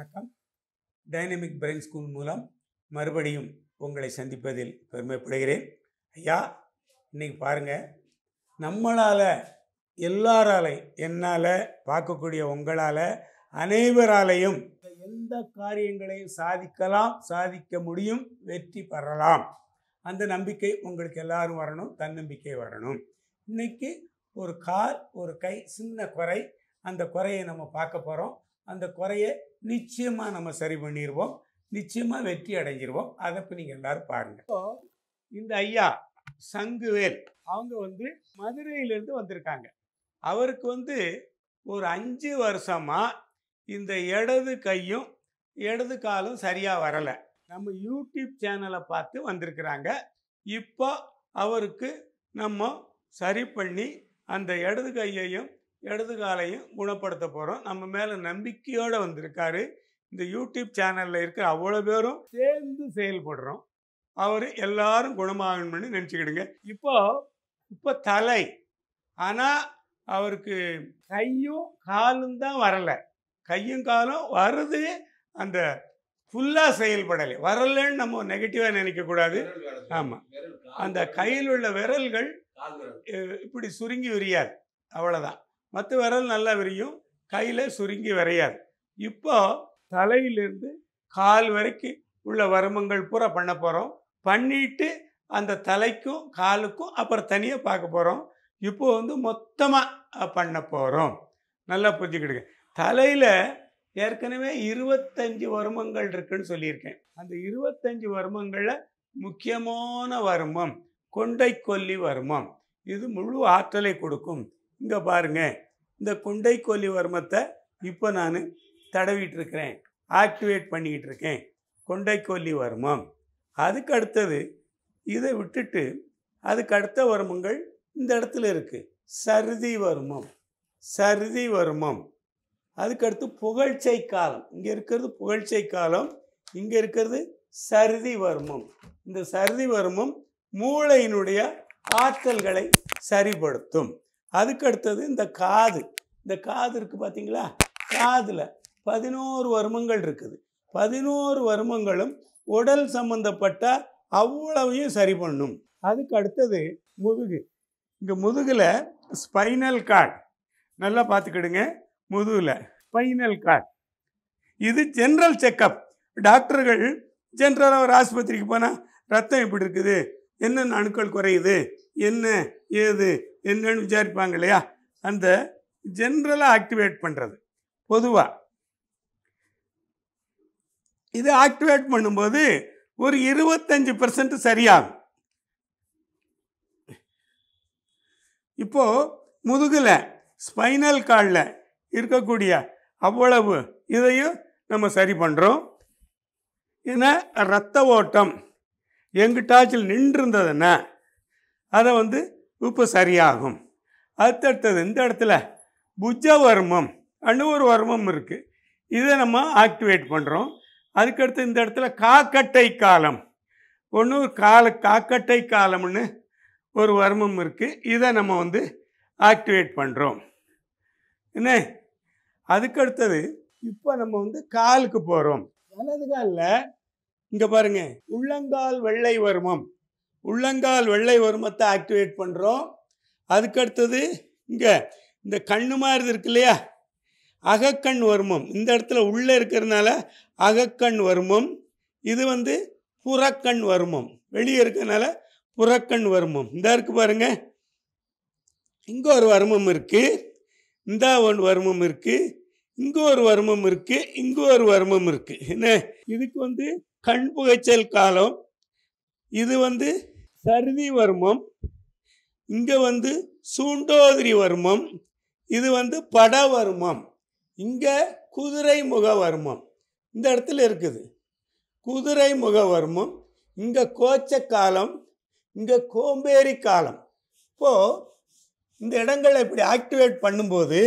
வணக்கம் dynamic brain school மூலம் மறுபடியும் உங்களை சந்திப்பதில் பெருமைப்படுகிறேன் ஐயா இன்றைக்கி பாருங்கள் நம்மளால் எல்லாராலை என்னால் பார்க்கக்கூடிய உங்களால் அனைவராலையும் எந்த காரியங்களையும் சாதிக்கலாம் சாதிக்க முடியும் வெற்றி பெறலாம் அந்த நம்பிக்கை உங்களுக்கு எல்லாரும் வரணும் தன்னம்பிக்கை வரணும் இன்றைக்கி ஒரு கால் ஒரு கை சின்ன குறை அந்த குறையை நம்ம பார்க்க போகிறோம் அந்த குறையை நிச்சயமாக நம்ம சரி பண்ணிடுவோம் நிச்சயமாக வெற்றி அடைஞ்சிருவோம் அதை இப்போ நீங்கள் எல்லோரும் பாருங்கள் இந்த ஐயா சங்குவேல் அவங்க வந்து மதுரையிலேருந்து வந்திருக்காங்க அவருக்கு வந்து ஒரு அஞ்சு வருஷமாக இந்த இடது கையும் இடது காலும் சரியாக வரலை நம்ம யூடியூப் சேனலை பார்த்து வந்திருக்கிறாங்க இப்போ அவருக்கு நம்ம சரி பண்ணி அந்த இடது கையையும் இடது காலையும் குணப்படுத்த போகிறோம் நம்ம மேலே நம்பிக்கையோடு வந்திருக்காரு இந்த யூடியூப் சேனலில் இருக்கிற அவ்வளோ பேரும் சேர்ந்து செயல்படுறோம் அவர் எல்லாரும் குணமாகணும்னு நினச்சிக்கிடுங்க இப்போ இப்போ தலை ஆனால் அவருக்கு கையும் காலும் தான் வரலை கையும் காலும் வருது அந்த ஃபுல்லாக செயல்படலை வரலன்னு நம்ம நெகட்டிவாக நினைக்கக்கூடாது ஆமாம் அந்த கையில் உள்ள விரல்கள் இப்படி சுருங்கி விரியாது அவ்வளோதான் மற்ற விரல் நல்லா விரியும் கையில் சுருங்கி விரையாது இப்போ தலையிலிருந்து கால் வரைக்கும் உள்ள வருமங்கள் பூரா பண்ண போகிறோம் பண்ணிட்டு அந்த தலைக்கும் காலுக்கும் அப்புறம் தனியாக பார்க்க போகிறோம் இப்போ வந்து மொத்தமாக பண்ண போகிறோம் நல்லா புரிஞ்சுக்கிடுங்க தலையில் ஏற்கனவே இருபத்தஞ்சு வருமங்கள் இருக்குன்னு சொல்லியிருக்கேன் அந்த இருபத்தஞ்சு வருமங்களில் முக்கியமான வருமம் கொண்டை கொல்லி வருமம் இது முழு ஆற்றலை கொடுக்கும் இங்கே பாருங்க இந்த குண்டை வர்மத்தை இப்போ நான் தடவிட்டுருக்கிறேன் ஆக்டிவேட் பண்ணிக்கிட்டு இருக்கேன் கொண்டை வர்மம் அதுக்கு அடுத்தது இதை விட்டுட்டு அதுக்கு அடுத்த வர்மங்கள் இந்த இடத்துல இருக்குது சருதி வர்மம் சருதி வர்மம் அதுக்கடுத்து புகழ்ச்சை காலம் இங்கே இருக்கிறது புகழ்ச்சை காலம் இங்கே இருக்கிறது சருதி வர்மம் இந்த சருதி வர்மம் மூளையினுடைய ஆற்றல்களை சரிப்படுத்தும் அதுக்கு அடுத்தது இந்த காது இந்த காது இருக்குது பார்த்தீங்களா காதில் பதினோரு வருமங்கள் இருக்குது பதினோரு வருமங்களும் உடல் சம்பந்தப்பட்ட அவ்வளவையும் சரி பண்ணும் அதுக்கு அடுத்தது முதுகு இங்கே முதுகில் ஸ்பைனல் கார்டு நல்லா பார்த்துக்கிடுங்க முதுகில் ஸ்பைனல் கார்டு இது ஜென்ரல் செக்கப் டாக்டர்கள் ஜென்ரலாக ஒரு ஆஸ்பத்திரிக்கு போனால் ரத்தம் எப்படி இருக்குது என்னென்ன அணுக்கள் குறையுது என்ன ஏது என்னன்னு விசாரிப்பாங்க இல்லையா அந்த ஜென்ரலாக ஆக்டிவேட் பண்ணுறது பொதுவாக இதை ஆக்டிவேட் பண்ணும்போது ஒரு இருபத்தஞ்சு பர்சன்ட் சரியாகும் இப்போது முதுகில் ஸ்பைனல் கார்டில் இருக்கக்கூடிய அவ்வளவு இதையும் நம்ம சரி பண்ணுறோம் ஏன்னா ரத்த ஓட்டம் எங்கிட்டாச்சில் நின்று இருந்ததுன்னா அதை வந்து உப்பு சரியாகும் அடுத்தடுத்தது இந்த இடத்துல புஜவர்மம் அன்னு ஒரு வர்மம் இருக்குது இதை நம்ம ஆக்டிவேட் பண்ணுறோம் அதுக்கடுத்து இந்த இடத்துல காக்கட்டை காலம் ஒன்று கால காக்கட்டை காலம்னு ஒரு வர்மம் இருக்குது இதை நம்ம வந்து ஆக்டிவேட் பண்ணுறோம் என்ன அதுக்கடுத்தது இப்போ நம்ம வந்து காலுக்கு போகிறோம் வலது காலில் இங்கே பாருங்கள் உள்ளங்கால் வெள்ளை வர்மம் உள்ளங்கால் வெள்ளை வருமத்தை ஆக்டிவேட் பண்ணுறோம் அதுக்கடுத்தது இங்கே இந்த கண்ணு மாதிரி இருக்கு இல்லையா அகக்கண் வருமம் இந்த இடத்துல உள்ளே இருக்கிறதுனால அகக்கண் வருமம் இது வந்து புறக்கண் வருமம் வெளியே இருக்கிறதுனால புறக்கண் வருமம் இந்த இருக்கு பாருங்க இங்கே ஒரு வருமம் இருக்குது இந்த ஒன்று வருமம் இருக்குது இங்கே ஒரு வருமம் இருக்குது இங்கே ஒரு வருமம் இருக்குது என்ன இதுக்கு வந்து கண் புகைச்சல் காலம் இது வந்து சருதி வர்மம் இங்கே வந்து சூண்டோதிரி வர்மம் இது வந்து படவர்மம் இங்கே குதிரை முகவர்மம் இந்த இடத்துல இருக்குது குதிரை முகவர்மம் இங்கே கோச்ச காலம் இங்கே கோம்பேரி காலம் இப்போது இந்த இடங்களை இப்படி ஆக்டிவேட் பண்ணும்போது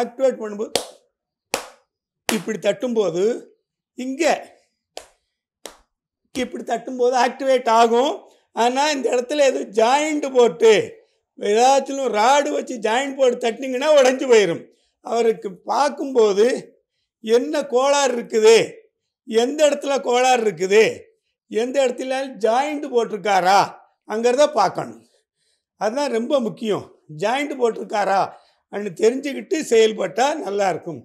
ஆக்டிவேட் பண்ணும்போது இப்படி தட்டும்போது இங்கே இப்படி தட்டும்போது ஆக்டிவேட் ஆகும் ஆனால் இந்த இடத்துல எதுவும் ஜாயிண்ட் போட்டு ஏதாச்சும் ராடு வச்சு ஜாயிண்ட் போட்டு தட்டினிங்கன்னா உடஞ்சி போயிடும் அவருக்கு பார்க்கும்போது என்ன கோளாறு இருக்குது எந்த இடத்துல கோளாறு இருக்குது எந்த இடத்துல ஜாயிண்ட்டு போட்டிருக்காரா அங்கிறத பார்க்கணும் அதுதான் ரொம்ப முக்கியம் ஜாயிண்ட் போட்டிருக்காரா அப்படின்னு தெரிஞ்சுக்கிட்டு செயல்பட்டால் நல்லாயிருக்கும்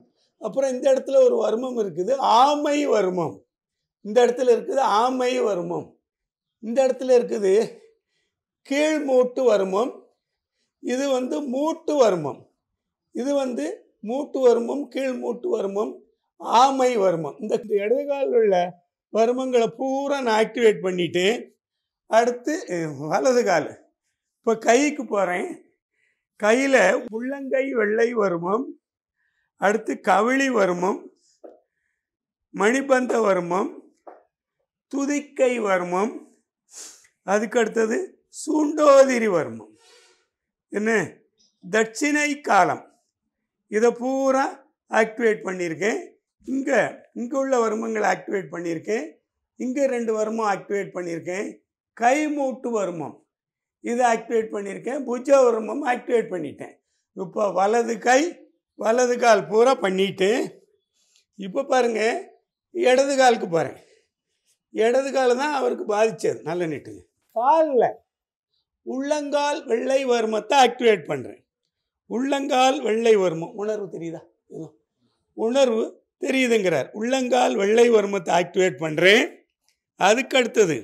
அப்புறம் இந்த இடத்துல ஒரு வருமம் இருக்குது ஆமை வருமம் இந்த இடத்துல இருக்குது ஆமை வருமம் இந்த இடத்துல இருக்குது கீழ் மூட்டு வருமம் இது வந்து மூட்டு வருமம் இது வந்து மூட்டு வருமம் கீழ் மூட்டு வருமம் ஆமை வருமம் இந்த இடதுகால் உள்ள வருமங்களை பூரா நான் ஆக்டிவேட் பண்ணிவிட்டு அடுத்து வலது கால் இப்போ கைக்கு போகிறேன் கையில் உள்ளங்கை வெள்ளை வருமம் அடுத்து கவிழி வருமம் மணிபந்த வருமம் துதிக்கை வருமம் அதுக்கு அடுத்தது சூண்டோதிரி வர்மம் என்ன தட்சிணை காலம் இதை பூரா ஆக்டிவேட் பண்ணியிருக்கேன் இங்கே இங்கே உள்ள வருமங்களை ஆக்டிவேட் பண்ணியிருக்கேன் இங்கே ரெண்டு வருமம் ஆக்டிவேட் பண்ணியிருக்கேன் கை மூட்டு வருமம் இதை ஆக்டிவேட் பண்ணியிருக்கேன் புஜ வருமம் ஆக்டிவேட் பண்ணிட்டேன் இப்போ வலது கை வலது கால் பூரா பண்ணிவிட்டு இப்போ பாருங்கள் இடது காலுக்கு பாருங்கள் இடது கால தான் அவருக்கு பாதித்தது நல்ல நீட்டுங்க காலில் உள்ளங்கால் வெள்ளை வர்மத்தை ஆக்டிவேட் பண்ணுறேன் உள்ளங்கால் வெள்ளை வர்மம் உணர்வு தெரியுதா உணர்வு தெரியுதுங்கிறார் உள்ளங்கால் வெள்ளை வர்மத்தை ஆக்டிவேட் பண்ணுறேன் அதுக்கு அடுத்தது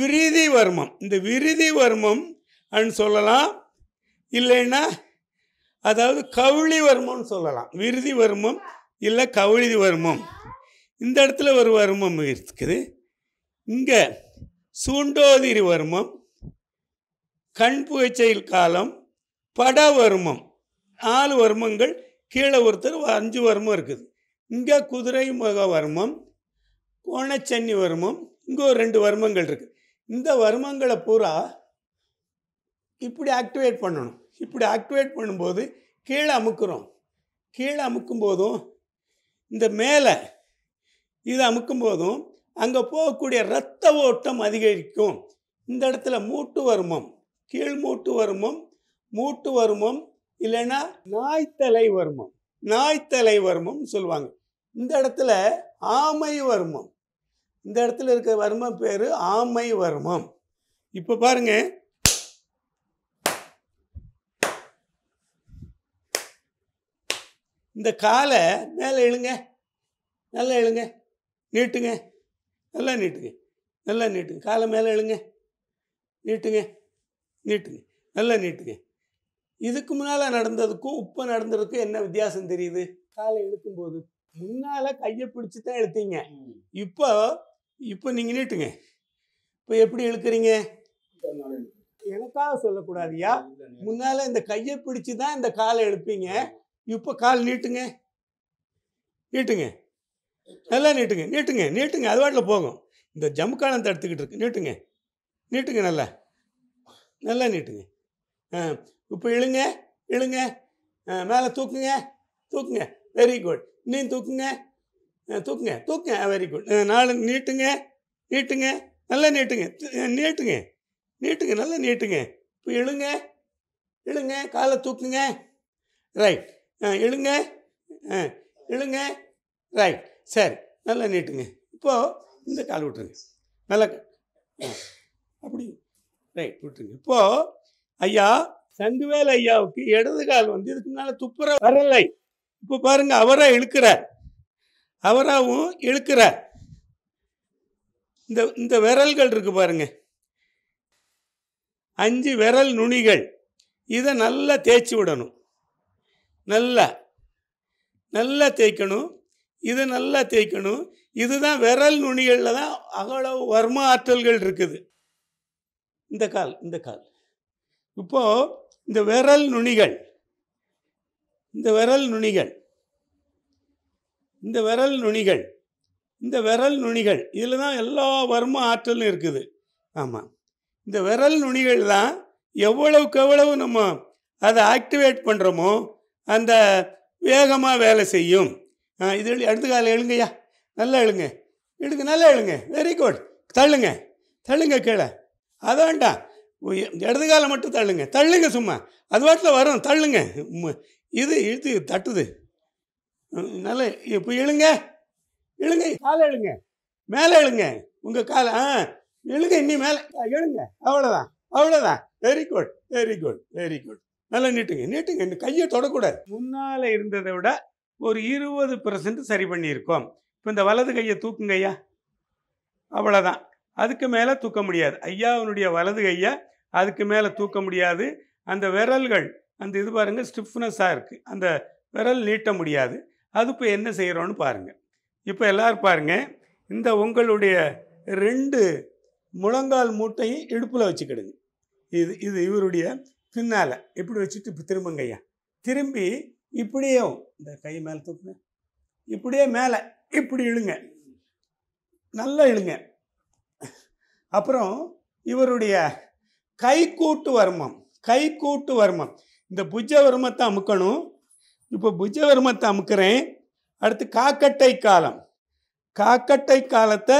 விருதி வர்மம் இந்த விருதி வர்மம் அப்படின்னு சொல்லலாம் இல்லைன்னா அதாவது கவுளி வர்மம்னு சொல்லலாம் விருதி வர்மம் இல்லை கவுளி வர்மம் இந்த இடத்துல ஒரு வர்மம் இருக்குது இங்கே சூண்டோதிரி வர்மம் கண் காலம் பட நாலு வருமங்கள் கீழே ஒருத்தர் அஞ்சு வருமம் இருக்குது இங்கே குதிரை முக கோணச்சன்னி வருமம் இங்கே ஒரு ரெண்டு வருமங்கள் இருக்குது இந்த வருமங்களை பூரா இப்படி ஆக்டிவேட் பண்ணணும் இப்படி ஆக்டிவேட் பண்ணும்போது கீழே அமுக்குறோம் கீழே அமுக்கும் போதும் இந்த மேலே இதை அமுக்கும் போதும் அங்கே போகக்கூடிய இரத்த ஓட்டம் அதிகரிக்கும் இந்த இடத்துல மூட்டு வருமம் கீழ் மூட்டு வருமம் மூட்டு வருமம் இல்லைன்னா நாய்த்தலை வருமம் நாய்த்தலை வருமம் சொல்லுவாங்க இந்த இடத்துல ஆமை வருமம் இந்த இடத்துல இருக்க வரும பேர் ஆமை வருமம் இப்போ பாருங்க இந்த காலை மேலே எழுங்க நல்லா எழுங்க நீட்டுங்க நல்லா நீட்டுங்க நல்லா நீட்டுங்க காலை மேலே எழுங்க நீட்டுங்க நீட்டுங்க நல்லா நீட்டுங்க இதுக்கு முன்னால் நடந்ததுக்கும் இப்போ நடந்ததுக்கும் என்ன வித்தியாசம் தெரியுது காலை இழுக்கும்போது முன்னால் கையை பிடிச்சி தான் இழுத்தீங்க இப்போ இப்போ நீங்கள் நீட்டுங்க இப்போ எப்படி இழுக்கிறீங்க எனக்காக சொல்லக்கூடாதியா முன்னால் இந்த கையை பிடிச்சி தான் இந்த காலை எழுப்பீங்க இப்போ கால் நீட்டுங்க நீட்டுங்க நல்லா நீட்டுங்க நீட்டுங்க நீட்டுங்க அது வாட்டில் போகும் இந்த காலம் தடுத்துக்கிட்டு இருக்கு நீட்டுங்க நீட்டுங்க நல்லா நல்லா நீட்டுங்க ஆ இப்போ இழுங்க இழுங்க மேலே தூக்குங்க தூக்குங்க வெரி குட் இன்னும் தூக்குங்க தூக்குங்க தூக்குங்க வெரி குட் நாலு நீட்டுங்க நீட்டுங்க நல்லா நீட்டுங்க நீட்டுங்க நீட்டுங்க நல்லா நீட்டுங்க இப்போ இழுங்க இழுங்க காலை தூக்குங்க ரைட் இழுங்க இழுங்க ரைட் சரி நல்லா நீட்டுங்க இப்போது இந்த கால் விட்டுருங்க நல்லா அப்படி ரைட் விட்டுருங்க இப்போது ஐயா சங்குவேல் ஐயாவுக்கு இடது கால் வந்து இதுக்கு முன்னால் துப்புற வரலை இப்போ பாருங்கள் அவராக இழுக்கிறார் அவராகவும் இழுக்கிறார் இந்த இந்த விரல்கள் இருக்கு பாருங்க அஞ்சு விரல் நுனிகள் இதை நல்லா தேய்ச்சி விடணும் நல்லா நல்லா தேய்க்கணும் இது நல்லா தேய்க்கணும் இதுதான் விரல் நுனிகளில் தான் அவ்வளவு வர்ம ஆற்றல்கள் இருக்குது இந்த கால் இந்த கால் இப்போது இந்த விரல் நுனிகள் இந்த விரல் நுனிகள் இந்த விரல் நுனிகள் இந்த விரல் நுனிகள் இதில் தான் எல்லா வர்ம ஆற்றலும் இருக்குது ஆமாம் இந்த விரல் நுனிகள் தான் எவ்வளவுக்கு எவ்வளவு நம்ம அதை ஆக்டிவேட் பண்ணுறோமோ அந்த வேகமாக வேலை செய்யும் ஆ இது எழு அடுத்த காலை எழுங்கய்யா நல்லா எழுங்க எடுங்க நல்லா எழுங்க வெரி குட் தள்ளுங்க தள்ளுங்க கீழே அது வேண்டாம் இடது காலம் மட்டும் தள்ளுங்க தள்ளுங்க சும்மா அது வாட்டில் வரும் தள்ளுங்க இது இழுத்து தட்டுது நல்ல இப்போ எழுங்க எழுங்க காலை எழுங்க மேலே எழுங்க உங்கள் காலை ஆ எழுங்க இனி மேலே எழுங்க அவ்வளோதான் அவ்வளோதான் very good very good very good நல்லா நீட்டுங்க நீட்டுங்க இந்த கையை தொடக்கூடாது முன்னால் இருந்ததை விட ஒரு இருபது பெர்சன்ட் சரி பண்ணியிருக்கோம் இப்போ இந்த வலது கையை தூக்குங்க ஐயா அவ்வளோதான் அதுக்கு மேலே தூக்க முடியாது ஐயாவுனுடைய வலது கையை அதுக்கு மேலே தூக்க முடியாது அந்த விரல்கள் அந்த இது பாருங்கள் ஸ்டிஃப்னஸாக இருக்குது அந்த விரல் நீட்ட முடியாது அது இப்போ என்ன செய்கிறோன்னு பாருங்கள் இப்போ எல்லோரும் பாருங்கள் இந்த உங்களுடைய ரெண்டு முழங்கால் மூட்டையும் இடுப்பில் வச்சுக்கிடுங்க இது இது இவருடைய பின்னால் இப்படி வச்சுட்டு திரும்புங்க ஐயா திரும்பி இப்படியே இந்த கை மேலே தூக்குங்க இப்படியே மேலே இப்படி இழுங்க நல்லா இழுங்க அப்புறம் இவருடைய கைக்கூட்டு வர்மம் கைக்கூட்டு வர்மம் இந்த புஜ வர்மத்தை அமுக்கணும் இப்போ புஜ வர்மத்தை அமுக்கிறேன் அடுத்து காக்கட்டை காலம் காக்கட்டை காலத்தை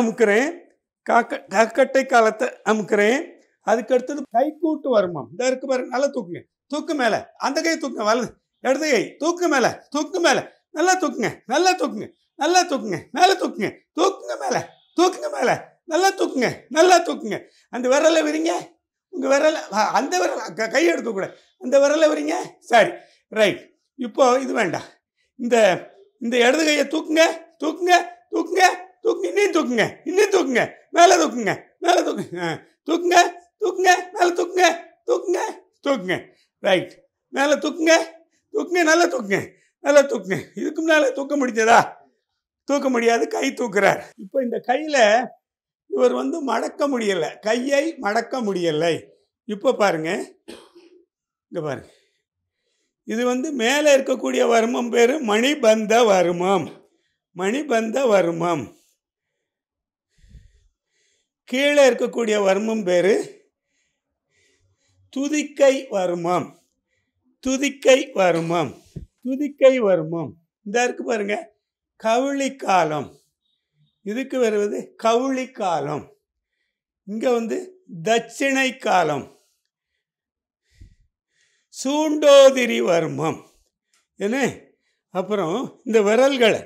அமுக்கிறேன் காக்க காக்கட்டை காலத்தை அமுக்கிறேன் அதுக்கு அடுத்தது கைக்கூட்டு வர்மம் இந்த இருக்கு பாருங்க நல்லா தூக்குங்க தூக்கு மேலே அந்த கை தூக்குங்க வலது இடது கை தூக்கு மேலே தூக்கு மேலே நல்லா தூக்குங்க நல்லா தூக்குங்க நல்லா தூக்குங்க மேலே தூக்குங்க தூக்குங்க மேலே தூக்குங்க மேலே நல்லா தூக்குங்க நல்லா தூக்குங்க அந்த விரலை விரிங்க உங்கள் விரலை அந்த விரல கை எடுக்கக்கூடாது அந்த விரலை விரிங்க சரி ரைட் இப்போ இது வேண்டாம் இந்த இந்த இடது கையை தூக்குங்க தூக்குங்க தூக்குங்க தூக்கு இன்னும் தூக்குங்க இன்னும் தூக்குங்க மேலே தூக்குங்க மேலே தூக்குங்க தூக்குங்க தூக்குங்க மேலே தூக்குங்க தூக்குங்க தூக்குங்க ரைட் மேலே தூக்குங்க தூக்குங்க நல்லா தூக்குங்க நல்லா தூக்குங்க இதுக்கு முன்னால் தூக்க முடிஞ்சதா தூக்க முடியாது கை தூக்குறார் இப்போ இந்த கையில் இவர் வந்து மடக்க முடியலை கையை மடக்க முடியலை இப்போ பாருங்க இங்கே பாருங்க இது வந்து மேலே இருக்கக்கூடிய வருமம் பேர் மணிபந்த வருமம் மணிபந்த வருமம் கீழே இருக்கக்கூடிய வருமம் பேர் துதிக்கை வருமம் துதிக்கை வருமம் துதிக்கை வருமம் இந்த இருக்கு பாருங்க கவுளி காலம் இதுக்கு வருவது கவுளி காலம் இங்கே வந்து தட்சிணை காலம் சூண்டோதிரி வருமம் என்ன அப்புறம் இந்த விரல்களை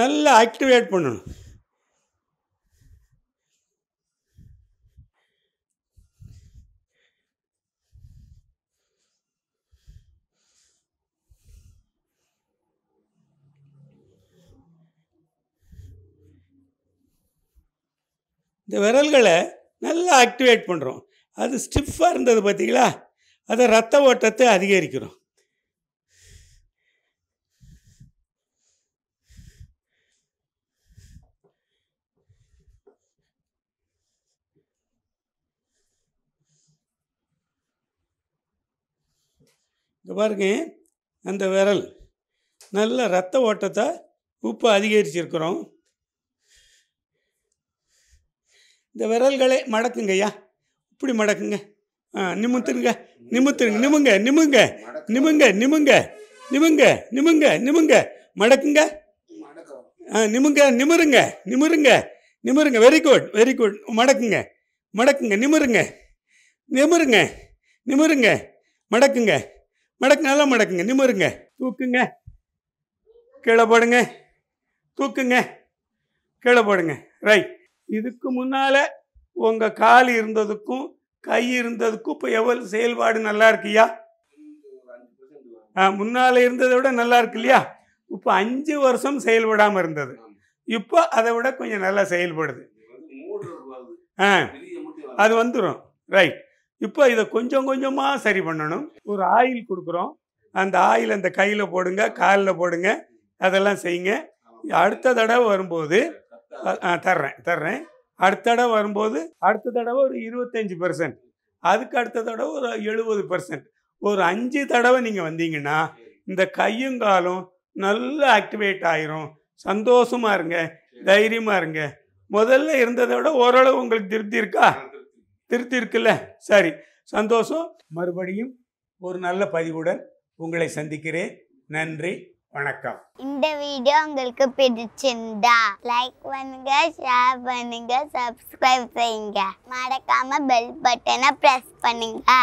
நல்லா ஆக்டிவேட் பண்ணணும் இந்த விரல்களை நல்லா ஆக்டிவேட் பண்ணுறோம் அது ஸ்டிஃபாக இருந்தது பார்த்தீங்களா அதை ரத்த ஓட்டத்தை அதிகரிக்கிறோம் இங்கே பாருங்க அந்த விரல் நல்ல ரத்த ஓட்டத்தை உப்பு அதிகரிச்சிருக்கிறோம் இந்த விரல்களை மடக்குங்கய்யா இப்படி மடக்குங்க ஆ நிமுத்துருங்க நிமித்துருங்க நிமுங்க நிமுங்க நிமுங்க நிமுங்க நிமுங்க நிமுங்க நிமுங்க மடக்குங்க ஆ நிமுங்க நிமிருங்க நிமிருங்க நிமிருங்க வெரி குட் வெரி குட் மடக்குங்க மடக்குங்க நிமிருங்க நிமிருங்க நிமிருங்க மடக்குங்க மடக்கு நல்லா மடக்குங்க நிமிருங்க தூக்குங்க கீழே போடுங்க தூக்குங்க கீழே போடுங்க ரைட் இதுக்கு முன்னால் உங்கள் கால் இருந்ததுக்கும் கை இருந்ததுக்கும் இப்போ எவ்வளோ செயல்பாடு நல்லா இருக்கியா முன்னால் இருந்ததை விட நல்லா இருக்கு இல்லையா இப்போ அஞ்சு வருஷம் செயல்படாமல் இருந்தது இப்போ அதை விட கொஞ்சம் நல்லா செயல்படுது ஆ அது வந்துடும் ரைட் இப்போ இதை கொஞ்சம் கொஞ்சமாக சரி பண்ணணும் ஒரு ஆயில் கொடுக்குறோம் அந்த ஆயில் அந்த கையில் போடுங்க காலில் போடுங்க அதெல்லாம் செய்யுங்க அடுத்த தடவை வரும்போது தர்றேன் தர்றேன் அடுத்த தடவை வரும்போது அடுத்த தடவை ஒரு இருபத்தஞ்சி பர்சன்ட் அதுக்கு அடுத்த தடவை ஒரு எழுபது பர்சன்ட் ஒரு அஞ்சு தடவை நீங்கள் வந்தீங்கன்னா இந்த கையும் காலும் நல்லா ஆக்டிவேட் ஆயிரும் சந்தோஷமாக இருங்க தைரியமாக இருங்க முதல்ல இருந்ததை விட ஓரளவு உங்களுக்கு திருப்தி இருக்கா திருப்தி இருக்குல்ல சரி சந்தோஷம் மறுபடியும் ஒரு நல்ல பதிவுடன் உங்களை சந்திக்கிறேன் நன்றி வணக்கம் இந்த வீடியோ உங்களுக்கு பிடிச்சிருந்தா லைக் பண்ணுங்க ஷேர் பண்ணுங்க சப்ஸ்கிரைப் செய்யுங்க மறக்காம பெல் பட்டனை பிரஸ் பண்ணுங்க